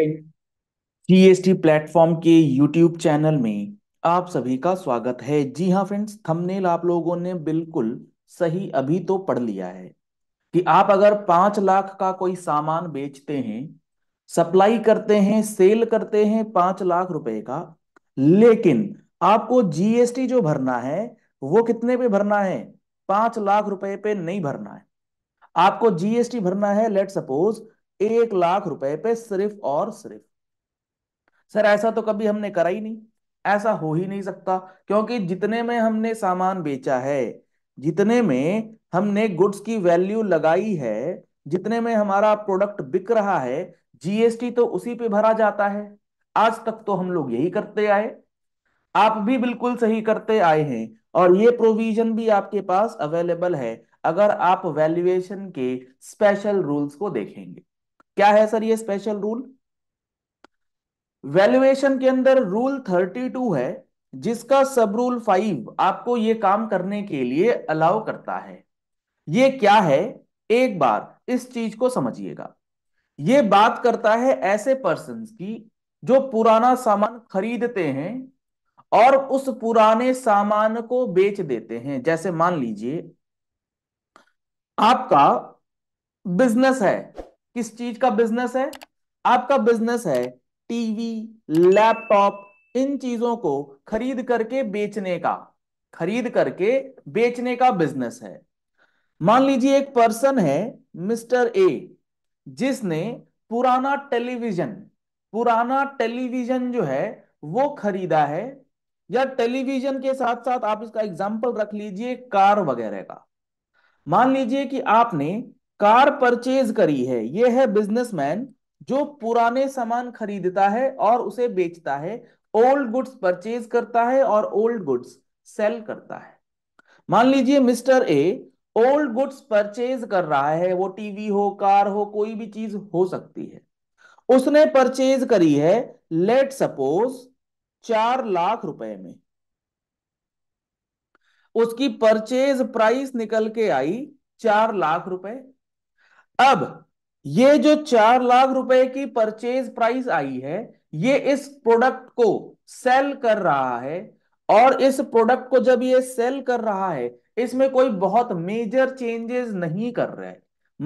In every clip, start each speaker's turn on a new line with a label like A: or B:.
A: GST platform के YouTube channel में आप सभी का स्वागत है जी हाँ फ्रेंड्स थंबनेल आप लोगों ने बिल्कुल सही अभी तो पढ़ लिया है कि आप अगर पांच लाख का कोई सामान बेचते हैं सप्लाई करते हैं सेल करते हैं पांच लाख रुपए का लेकिन आपको जीएसटी जो भरना है वो कितने पे भरना है पांच लाख रुपए पे नहीं भरना है आपको जीएसटी भरना है लेट सपोज एक लाख रुपए पे सिर्फ और सिर्फ सर ऐसा तो कभी हमने करा ही नहीं ऐसा हो ही नहीं सकता क्योंकि जितने में हमने सामान बेचा है जितने में हमने गुड्स की वैल्यू लगाई है जितने में हमारा प्रोडक्ट बिक रहा है जीएसटी तो उसी पे भरा जाता है आज तक तो हम लोग यही करते आए आप भी बिल्कुल सही करते आए हैं और ये प्रोविजन भी आपके पास अवेलेबल है अगर आप वैल्यूएशन के स्पेशल रूल्स को देखेंगे क्या है सर ये स्पेशल रूल वैल्यूएशन के अंदर रूल 32 है जिसका सब रूल फाइव आपको ये काम करने के लिए अलाउ करता है ये क्या है एक बार इस चीज को समझिएगा ये बात करता है ऐसे पर्सन की जो पुराना सामान खरीदते हैं और उस पुराने सामान को बेच देते हैं जैसे मान लीजिए आपका बिजनेस है किस चीज का बिजनेस है आपका बिजनेस है टीवी लैपटॉप इन चीजों को खरीद करके बेचने का खरीद करके बेचने का बिजनेस है मान लीजिए एक पर्सन है मिस्टर ए जिसने पुराना टेलीविजन पुराना टेलीविजन जो है वो खरीदा है या टेलीविजन के साथ साथ आप इसका एग्जाम्पल रख लीजिए कार वगैरह का मान लीजिए कि आपने कार परचेज करी है ये है बिजनेसमैन जो पुराने सामान खरीदता है और उसे बेचता है ओल्ड गुड्स परचेज करता है और ओल्ड गुड्स सेल करता है मान लीजिए mister A old goods purchase कर रहा है वो टीवी हो कार हो कोई भी चीज हो सकती है उसने परचेज करी है लेट सपोज चार लाख रुपए में उसकी परचेज प्राइस निकल के आई चार लाख रुपए अब ये जो चार लाख रुपए की परचेज प्राइस आई है ये इस प्रोडक्ट को सेल कर रहा है और इस प्रोडक्ट को जब ये सेल कर रहा है इसमें कोई बहुत मेजर चेंजेस नहीं कर रहा है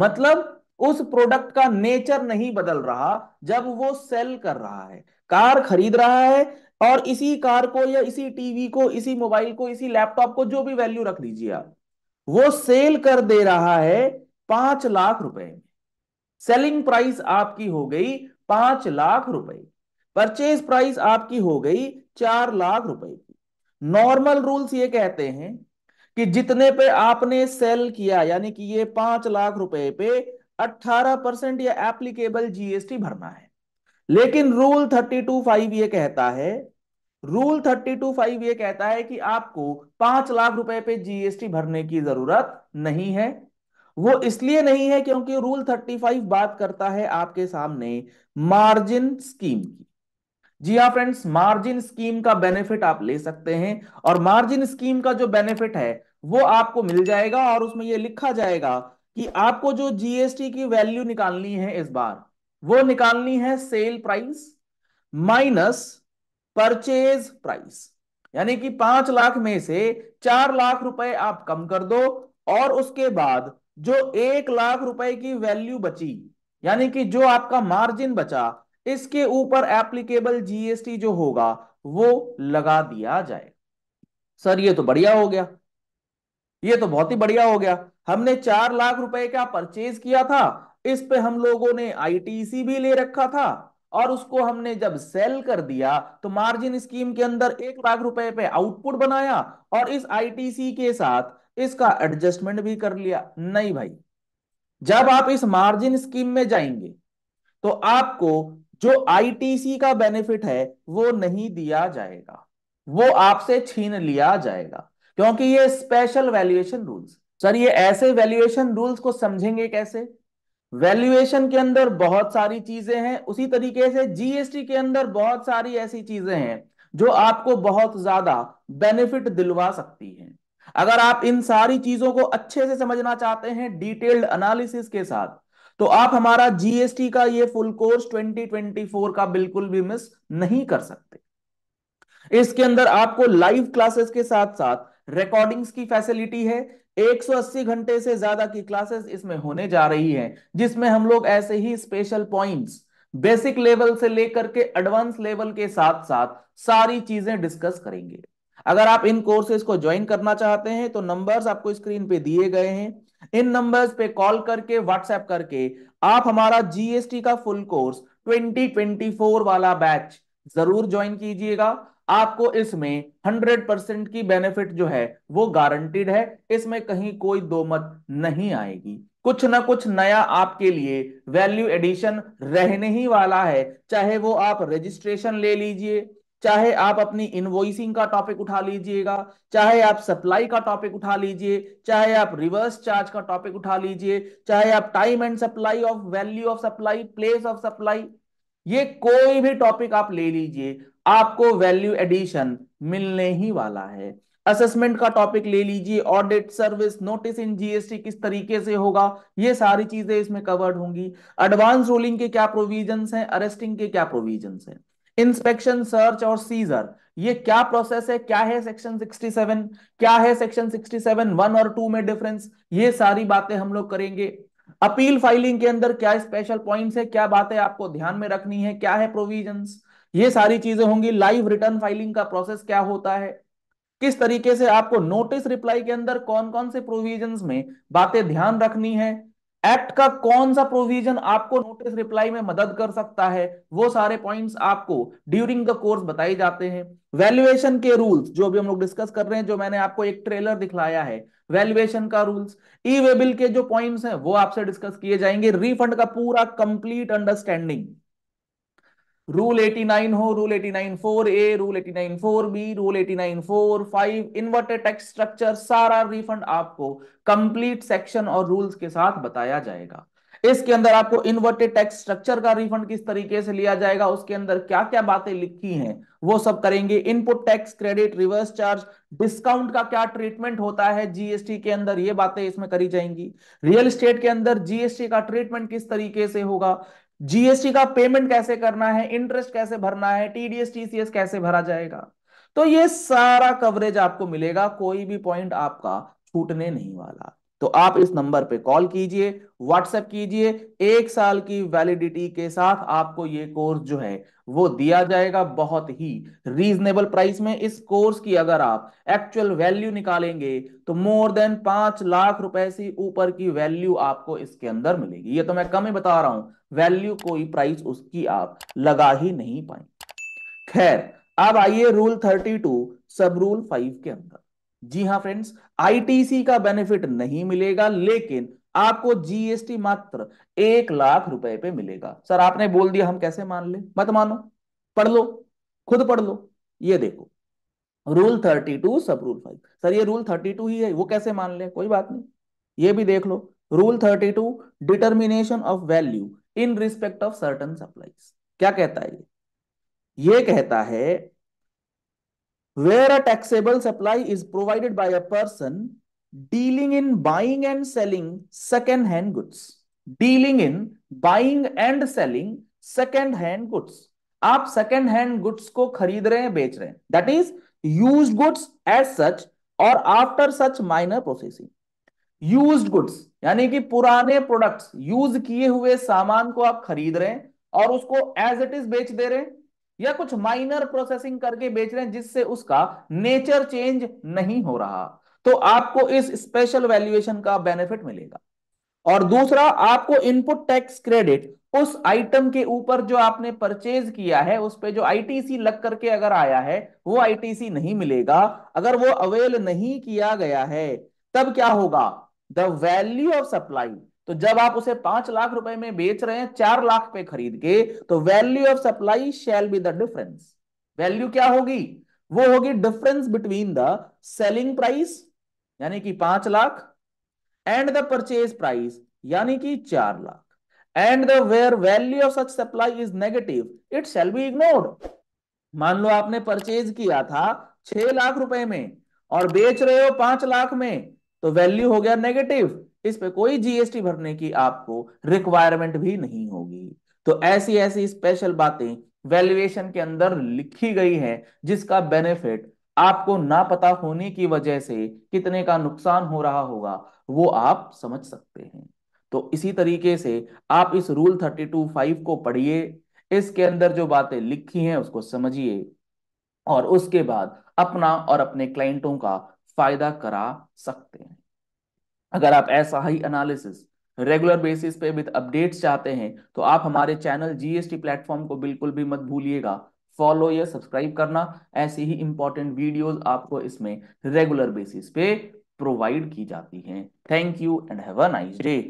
A: मतलब उस प्रोडक्ट का नेचर नहीं बदल रहा जब वो सेल कर रहा है कार खरीद रहा है और इसी कार को या इसी टीवी को इसी मोबाइल को इसी लैपटॉप को जो भी वैल्यू रख दीजिए आप वो सेल कर दे रहा है पांच लाख रुपए में सेलिंग प्राइस आपकी हो गई पांच लाख रुपए परचेज प्राइस आपकी हो गई चार लाख रुपए की नॉर्मल रूल्स ये कहते हैं कि जितने पे आपने सेल किया यानी कि ये पांच लाख रुपए पे अट्ठारह परसेंट या एप्लीकेबल जीएसटी भरना है लेकिन रूल थर्टी टू फाइव ये कहता है रूल थर्टी टू फाइव ये कहता है कि आपको पांच लाख रुपए पे जीएसटी भरने की जरूरत नहीं है वो इसलिए नहीं है क्योंकि रूल 35 बात करता है आपके सामने मार्जिन स्कीम की जी हाँ फ्रेंड्स मार्जिन स्कीम का बेनिफिट आप ले सकते हैं और मार्जिन स्कीम का जो बेनिफिट है वो आपको मिल जाएगा और उसमें ये लिखा जाएगा कि आपको जो जीएसटी की वैल्यू निकालनी है इस बार वो निकालनी है sale price minus purchase price यानी कि पांच लाख में से चार लाख रुपए आप कम कर दो और उसके बाद जो एक लाख रुपए की वैल्यू बची यानी कि जो आपका मार्जिन बचा इसके ऊपर एप्लीकेबल जीएसटी जो होगा वो लगा दिया जाए सर ये तो बढ़िया हो गया ये तो बहुत ही बढ़िया हो गया हमने चार लाख रुपए का परचेज किया था इस पे हम लोगों ने आईटीसी भी ले रखा था और उसको हमने जब सेल कर दिया तो मार्जिन स्कीम के अंदर एक लाख रुपए पे आउटपुट बनाया और इस आईटीसी के साथ इसका एडजस्टमेंट भी कर लिया नहीं भाई जब आप इस मार्जिन स्कीम में जाएंगे तो आपको जो आईटीसी का बेनिफिट है वो नहीं दिया जाएगा वो आपसे छीन लिया जाएगा क्योंकि ये स्पेशल वैल्यूएशन रूल्स सर ये ऐसे वैल्यूएशन रूल्स को समझेंगे कैसे वैल्यूएशन के अंदर बहुत सारी चीजें हैं उसी तरीके से जीएसटी के अंदर बहुत सारी ऐसी चीजें हैं जो आपको बहुत ज्यादा बेनिफिट दिलवा सकती हैं अगर आप इन सारी चीजों को अच्छे से समझना चाहते हैं डिटेल्ड एनालिसिस के साथ तो आप हमारा जीएसटी का ये फुल कोर्स 2024 का बिल्कुल भी मिस नहीं कर सकते इसके अंदर आपको लाइव क्लासेस के साथ साथ रिकॉर्डिंग्स की फैसिलिटी है 180 घंटे से ज्यादा की क्लासेस इसमें होने जा रही है जिसमें हम लोग ऐसे ही स्पेशल पॉइंट्स बेसिक लेवल से लेकर के एडवांस लेवल के साथ साथ सारी चीजें डिस्कस करेंगे अगर आप इन कोर्सेज को ज्वाइन करना चाहते हैं तो नंबर्स आपको स्क्रीन पे दिए गए हैं इन नंबर्स पे कॉल करके व्हाट्सएप करके आप हमारा जीएसटी का फुल कोर्स 2024 वाला बैच जरूर ज्वाइन कीजिएगा आपको इसमें 100 परसेंट की बेनिफिट जो है वो गारंटीड है इसमें कहीं कोई दो मत नहीं आएगी कुछ ना कुछ नया आपके लिए वैल्यू एडिशन रहने ही वाला है चाहे वो आप रजिस्ट्रेशन ले लीजिए चाहे आप अपनी इनवॉइसिंग का टॉपिक उठा लीजिएगा चाहे आप सप्लाई का टॉपिक उठा लीजिए चाहे आप रिवर्स चार्ज का टॉपिक उठा लीजिए चाहे आप time and supply of value of supply place of supply ये कोई भी टॉपिक आप ले लीजिए आपको वैल्यू एडिशन मिलने ही वाला है असेसमेंट का टॉपिक ले लीजिए audit service notice in GST किस तरीके से होगा ये सारी चीजें इसमें कवर्ड होंगी एडवांस रूलिंग के क्या प्रोविजंस हैं अरेस्टिंग के क्या प्रोविजंस हैं इंस्पेक्शन सर्च और सीजर ये क्या प्रोसेस है क्या है सेक्शन 67 क्या है सेक्शन 67 वन और टू में डिफरेंस ये सारी बातें हम लोग करेंगे अपील फाइलिंग के अंदर क्या स्पेशल पॉइंट्स है क्या बातें आपको ध्यान में रखनी है क्या है प्रोविजंस ये सारी चीजें होंगी लाइव रिटर्न फाइलिंग का प्रोसेस क्या होता है किस तरीके से आपको नोटिस रिप्लाई के अंदर कौन कौन से प्रोविजंस में बातें ध्यान रखनी है एक्ट का कौन सा प्रोविजन आपको नोटिस रिप्लाई में मदद कर सकता है वो सारे पॉइंट्स आपको ड्यूरिंग द कोर्स बताए जाते हैं वैल्यूएशन के रूल्स जो अभी हम लोग डिस्कस कर रहे हैं जो मैंने आपको एक ट्रेलर दिखलाया है वैल्यूएशन का रूल्स ई वेबिल के जो पॉइंट्स हैं वो आपसे डिस्कस किए जाएंगे रिफंड का पूरा कंप्लीट अंडरस्टैंडिंग रूल 89 हो rule 89 four A rule 89 four B rule 89 four five inverted tax structure सारा रिफंड आपको कंप्लीट सेक्शन और रूल्स के साथ बताया जाएगा इसके अंदर आपको इन्वर्टेड टैक्स स्ट्रक्चर का रिफंड किस तरीके से लिया जाएगा उसके अंदर क्या क्या बातें लिखी हैं वो सब करेंगे input tax credit reverse charge discount का क्या ट्रीटमेंट होता है जीएसटी के अंदर ये बातें इसमें करी जाएंगी रियल स्टेट के अंदर जीएसटी का ट्रीटमेंट किस तरीके से होगा जीएसटी का पेमेंट कैसे करना है इंटरेस्ट कैसे भरना है टीडीएस टीसीएस कैसे भरा जाएगा तो ये सारा कवरेज आपको मिलेगा कोई भी पॉइंट आपका छूटने नहीं वाला तो आप इस नंबर पे कॉल कीजिए व्हाट्सएप कीजिए एक साल की वैलिडिटी के साथ आपको ये कोर्स जो है वो दिया जाएगा बहुत ही रीजनेबल प्राइस में इस कोर्स की अगर आप एक्चुअल वैल्यू निकालेंगे तो मोर देन पांच लाख रुपए से ऊपर की वैल्यू आपको इसके अंदर मिलेगी ये तो मैं कम ही बता रहा हूं वैल्यू कोई प्राइस उसकी आप लगा ही नहीं पाए खैर अब आइए rule thirty two sub rule five के अंदर जी हाँ फ्रेंड्स आईटीसी का बेनिफिट नहीं मिलेगा लेकिन आपको जीएसटी मात्र एक लाख रुपए पे मिलेगा सर आपने बोल दिया हम कैसे मान ले मत मानो पढ़ लो खुद पढ़ लो ये देखो rule thirty two sub rule five sir ये रूल थर्टी टू ही है वो कैसे मान ले कोई बात नहीं ये भी देख लो rule thirty two determination of value in respect of certain supplies क्या कहता है ये ये कहता है where a taxable supply is provided by a person dealing in buying and selling second hand goods dealing in buying and selling second hand goods आप second hand goods को खरीद रहे हैं बेच रहे हैं that is use goods as such और after such minor processing use goods यानी कि पुराने प्रोडक्ट्स यूज किए हुए सामान को आप खरीद रहे हैं और उसको एज इट इज बेच दे रहे हैं या कुछ माइनर प्रोसेसिंग करके बेच रहे हैं जिससे उसका नेचर चेंज नहीं हो रहा तो आपको इस स्पेशल वैल्यूएशन का बेनिफिट मिलेगा और दूसरा आपको इनपुट टैक्स क्रेडिट उस आइटम के ऊपर जो आपने परचेज किया है उस पर जो आईटीसी लग करके अगर आया है वो आईटीसी नहीं मिलेगा अगर वो अवेल नहीं किया गया है तब क्या होगा द वैल्यू ऑफ सप्लाई तो जब आप उसे पांच लाख रुपए में बेच रहे हैं चार लाख पे खरीद के तो value of supply shall be the difference value क्या होगी वो होगी difference between the selling price यानी कि पांच lakh and the purchase price यानी कि चार lakh and the where value of such supply is negative it shall be ignored मान लो आपने परचेज किया था छह लाख रुपए में और बेच रहे हो पांच लाख में तो वैल्यू हो गया नेगेटिव इस पे कोई जीएसटी भरने की आपको रिक्वायरमेंट भी नहीं होगी तो ऐसी ऐसी स्पेशल बातें वैल्यूएशन के अंदर लिखी गई है जिसका बेनिफिट आपको ना पता होने की वजह से कितने का नुकसान हो रहा होगा वो आप समझ सकते हैं तो इसी तरीके से आप इस रूल थर्टी टू फाइव को पढ़िए इसके अंदर जो बातें लिखी हैं उसको समझिए और उसके बाद अपना और अपने क्लाइंटों का फायदा करा सकते हैं अगर आप ऐसा ही एनालिसिस रेगुलर बेसिस पे विद अपडेट्स चाहते हैं तो आप हमारे चैनल जीएसटी प्लेटफॉर्म को बिल्कुल भी मत भूलिएगा फॉलो या सब्सक्राइब करना ऐसी ही इंपॉर्टेंट वीडियोस आपको इसमें रेगुलर बेसिस पे प्रोवाइड की जाती हैं thank you and have a nice day